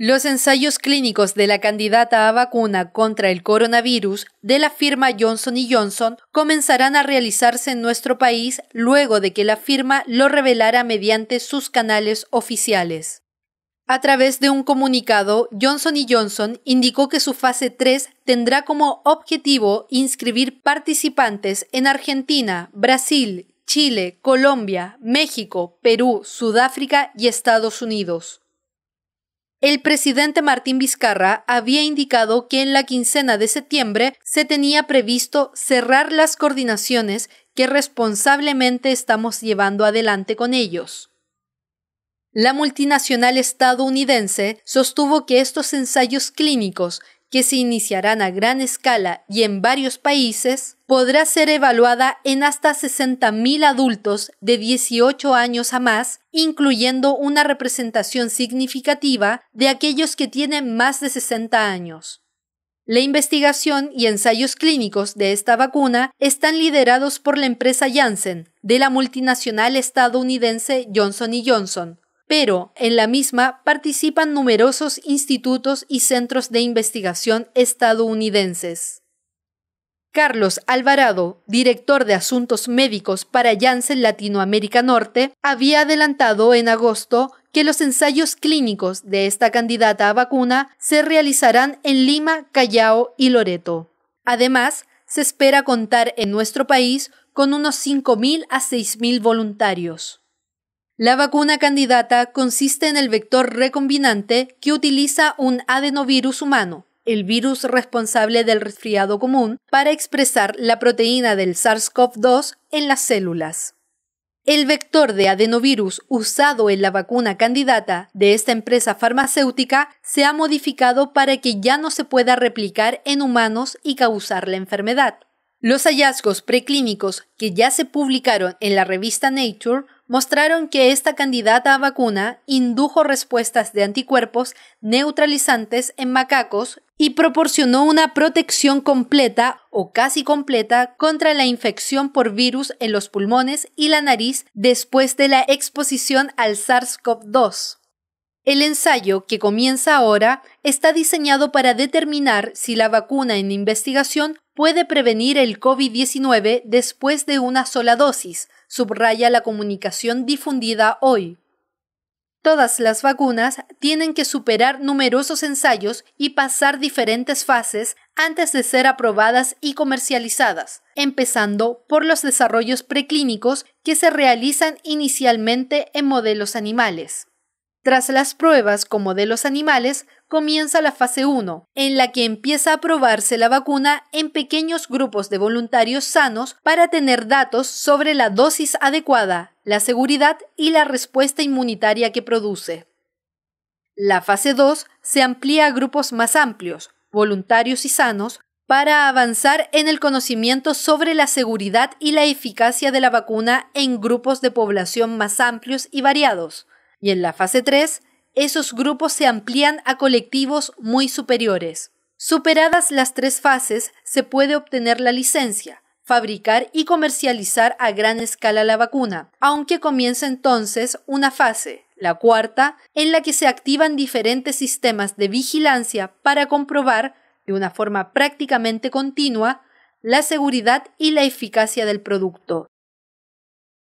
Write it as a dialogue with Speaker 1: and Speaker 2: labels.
Speaker 1: Los ensayos clínicos de la candidata a vacuna contra el coronavirus de la firma Johnson Johnson comenzarán a realizarse en nuestro país luego de que la firma lo revelara mediante sus canales oficiales. A través de un comunicado, Johnson Johnson indicó que su fase 3 tendrá como objetivo inscribir participantes en Argentina, Brasil, Chile, Colombia, México, Perú, Sudáfrica y Estados Unidos. El presidente Martín Vizcarra había indicado que en la quincena de septiembre se tenía previsto cerrar las coordinaciones que responsablemente estamos llevando adelante con ellos. La multinacional estadounidense sostuvo que estos ensayos clínicos que se iniciarán a gran escala y en varios países, podrá ser evaluada en hasta 60.000 adultos de 18 años a más, incluyendo una representación significativa de aquellos que tienen más de 60 años. La investigación y ensayos clínicos de esta vacuna están liderados por la empresa Janssen, de la multinacional estadounidense Johnson Johnson, pero en la misma participan numerosos institutos y centros de investigación estadounidenses. Carlos Alvarado, director de Asuntos Médicos para Janssen Latinoamérica Norte, había adelantado en agosto que los ensayos clínicos de esta candidata a vacuna se realizarán en Lima, Callao y Loreto. Además, se espera contar en nuestro país con unos 5.000 a 6.000 voluntarios. La vacuna candidata consiste en el vector recombinante que utiliza un adenovirus humano, el virus responsable del resfriado común, para expresar la proteína del SARS-CoV-2 en las células. El vector de adenovirus usado en la vacuna candidata de esta empresa farmacéutica se ha modificado para que ya no se pueda replicar en humanos y causar la enfermedad. Los hallazgos preclínicos que ya se publicaron en la revista Nature mostraron que esta candidata a vacuna indujo respuestas de anticuerpos neutralizantes en macacos y proporcionó una protección completa o casi completa contra la infección por virus en los pulmones y la nariz después de la exposición al SARS-CoV-2. El ensayo, que comienza ahora, está diseñado para determinar si la vacuna en investigación puede prevenir el COVID-19 después de una sola dosis, subraya la comunicación difundida hoy. Todas las vacunas tienen que superar numerosos ensayos y pasar diferentes fases antes de ser aprobadas y comercializadas, empezando por los desarrollos preclínicos que se realizan inicialmente en modelos animales. Tras las pruebas como de los animales, comienza la fase 1, en la que empieza a probarse la vacuna en pequeños grupos de voluntarios sanos para tener datos sobre la dosis adecuada, la seguridad y la respuesta inmunitaria que produce. La fase 2 se amplía a grupos más amplios, voluntarios y sanos, para avanzar en el conocimiento sobre la seguridad y la eficacia de la vacuna en grupos de población más amplios y variados. Y en la fase 3, esos grupos se amplían a colectivos muy superiores. Superadas las tres fases, se puede obtener la licencia, fabricar y comercializar a gran escala la vacuna, aunque comienza entonces una fase, la cuarta, en la que se activan diferentes sistemas de vigilancia para comprobar, de una forma prácticamente continua, la seguridad y la eficacia del producto.